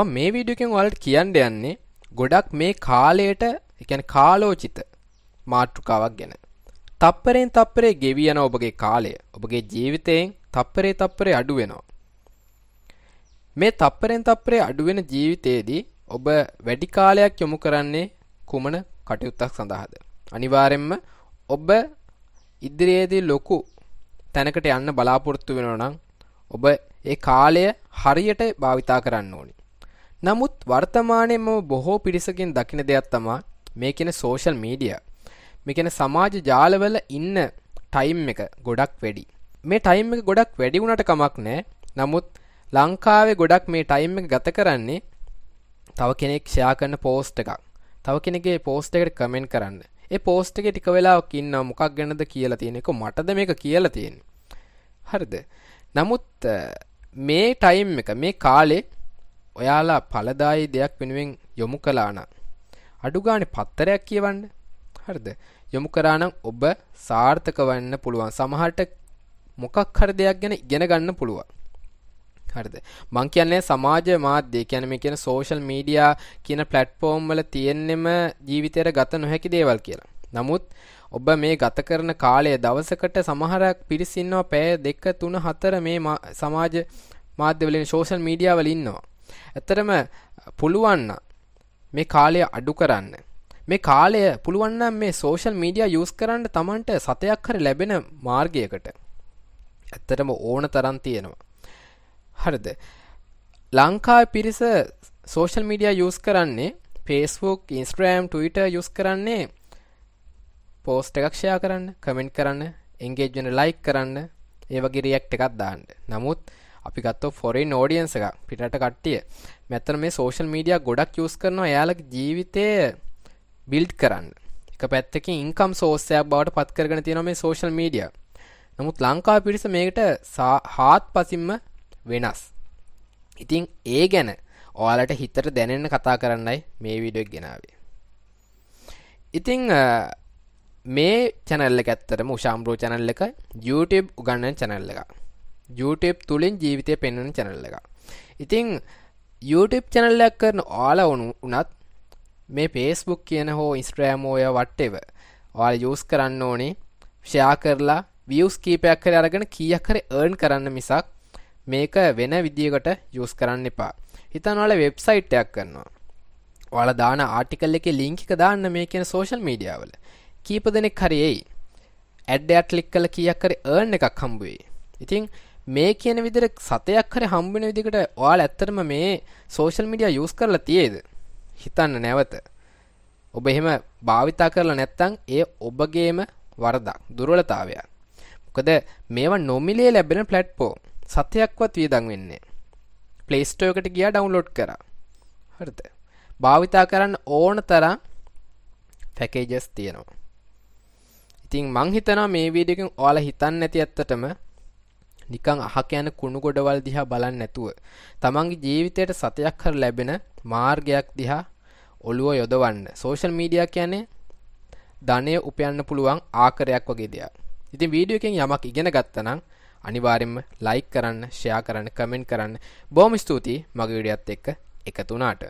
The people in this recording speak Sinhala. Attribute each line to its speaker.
Speaker 1: මම මේ වීඩියෝ එකෙන් ඔයාලට කියන්න යන්නේ ගොඩක් මේ කාලයට කියන්නේ කාලෝචිත මාතෘකාවක් ගැන. තප්පරෙන් තප්පරේ ගෙවි යන ඔබගේ කාලය ඔබගේ ජීවිතයෙන් තප්පරේ තප්පරේ අඩු වෙනවා. මේ තප්පරෙන් තප්පරේ අඩු වෙන ජීවිතයේදී ඔබ වැඩි කාලයක් යොමු කරන්නේ කුමන කටයුත්තක් සඳහාද? අනිවාර්යයෙන්ම ඔබ ඉදිරියේදී ලොකු තැනකට යන්න බලාපොරොත්තු වෙනවා නම් ඔබ ඒ කාලය හරියට භාවිතා කරන්න ඕනේ. නමුත් වර්තමානයේ මම බොහෝ පිරිසකින් දකින දෙයක් තමයි මේ කියන සෝෂල් මීඩියා. මේ කියන සමාජ ජාලවල ඉන්න ටයිම් එක ගොඩක් වැඩි. මේ ටයිම් එක ගොඩක් වැඩි වුණාට කමක් නැහැ. නමුත් ලංකාවේ ගොඩක් මේ ටයිම් එක ගත කරන්නේ තව කෙනෙක් ෂෙයා කරන පෝස්ට් එකක්. තව කෙනෙක්ගේ පෝස්ට් එකට කමෙන්ට් කරන්න. ඒ පෝස්ට් එකේ ටික වෙලාවක් ඉන්නවා මොකක් ගැනද කියලා තියෙන එක මටද මේක කියලා තියෙන්නේ. හරිද? නමුත් මේ ටයිම් එක මේ කාලේ ඔයාලා ඵලදායි දෙයක් වෙනුවෙන් යොමු කළා නම් අඩුගානේ පත්තරයක් කියවන්න. හරිද? යොමු කරා නම් ඔබ සාර්ථක වෙන්න පුළුවන්. සමහරට මොකක් හරි දෙයක් ගැන ඉගෙන ගන්න පුළුවන්. හරිද? මං කියන්නේ සමාජ මාධ්‍ය, කියන්නේ මේ කියන සෝෂල් මීඩියා කියන platform වල තියෙන්නෙම ජීවිතයට ගත නොහැකි දේවල් කියලා. නමුත් ඔබ මේ ගත කරන කාලය දවසකට සමහරක් පිරිස ඉන්නවා පැය 2 3 4 මේ සමාජ මාධ්‍ය වලින් සෝෂල් මීඩියා වල ඉන්නවා. ඇත්තටම පුළුවන් මේ කාලය අඩු කරන්න මේ කාලය පුළුවන් මේ සෝෂල් මීඩියා යූස් කරන්න Tamanට සතයක් හරි ලැබෙන මාර්ගයකට ඇත්තටම ඕන තරම් තියෙනවා හරිද ලංකාවේ පිරිස සෝෂල් මීඩියා යූස් කරන්නේ Facebook Instagram Twitter යූස් කරන්නේ පෝස්ට් එකක් ෂෙයා කරන්න කමෙන්ට් කරන්න එන්ගේජ් වෙන ලයික් කරන්න ඒ වගේ රියැක්ට් එකක් දාන්න නමුත් අපි ගත්ත ෆොරන් ෝඩියන්ස එක පිටට කට්ටිය මෙතන මේ සෝෂල් මීඩිය ගොඩක් යස් කරනවා යාලක් ජීවිතය බිල්ඩ් කරන්න එක පැත්තක ඉංකම් සෝස්සයක් බවට පත්කරගෙන තියෙන මේ සෝෂල් මීඩිය නමුත් ලංකා පිරිස මේකට හාත් පසිම්ම වෙනස් ඉතිං ඒ ගැන ඕලට හිතට දැනෙන්න කතා කරන්නයි මේ විඩක් ගෙනාවේ ඉතිං මේ චැනල්ල ඇත්තට මුෂාම්රෝ චැනල්ල එක YouTube උගන්න චැනල්ල එක YouTube තුළින් ජීවිතය පෙන්වන චැනල්ල එක ඉතිං YouTube චැනල්ලයක් කරන ඕල ඕනු උනත් මේ පේස්බුක් කියන හෝ ඉස්ට්‍රෑමෝය වට්ටව වාල යස් කරන්න ඕනේ ෂයා කරලා වියස් කීපයක් කර අරගෙන කියකර ඒර්න් කරන්න මිසක් මේක වෙන විදිියකට යස් කරන්න එපා හිතනවාල වෙබ්සයිට්යක් කරනවා වාල දාන ආටිකල් එක ලිංකික දාන්න මේ කියන සෝශල් මීඩියාවල කීප දෙනෙක් හරියයි ඇඩ්ඩයක් ලික් කල කියකර ඒර්න් එකක් හම්බුවේ ඉතිං මේ කියන විදිර සතයක් හරි හම්බෙන විදිකට ඔයාල ඇත්තරම මේ සෝෂල් මිඩිය යුස් කරලා තියේද හිතන්න නැවත ඔබ එහෙම භාවිතා කරලා නැත්තං ඒ ඔබගේම වරදක් දුර්වලතාවයක් මොකද මේවා නොමිලේ ලැබෙන ප්ලට්ෆෝම් සතයක්වත් වියදම් වෙන්නේ ප්ලේ ස්ටෝර් එකට ගියා ඩවුන්ලෝඩ් කරා හරිද භාවිතා කරන්න ඕන තරම් පැකේජස් තියෙනවා ඉතින් මං හිතනවා මේ වීඩියෝ එකෙන් ඔයාලා හිතන්නේ නැති ඇත්තටම නිකං අහක යන කුණු ගොඩවල් දිහා බලන් නැතුව. තමන්ගේ ජීවිතයට සතයක් කර ලැබෙන මාර්ගයක් දිහා ඔළුව යොදවන්න. සෝෂල් මීඩියා කියන්නේ ධනය උපයන්න පුළුවන් ආකරයක් වගේ දෙයක්. ඉතින් වීඩියෝ එකෙන් යමක් ඉගෙන ගත්තනම් අනිවාර්යෙන්ම ලයික් කරන්න, ෂෙයා කරන්න, කමෙන්ට් කරන්න. බොහොම ස්තුතියි මගේ වීඩියෝත් එක්ක එකතු වුණාට.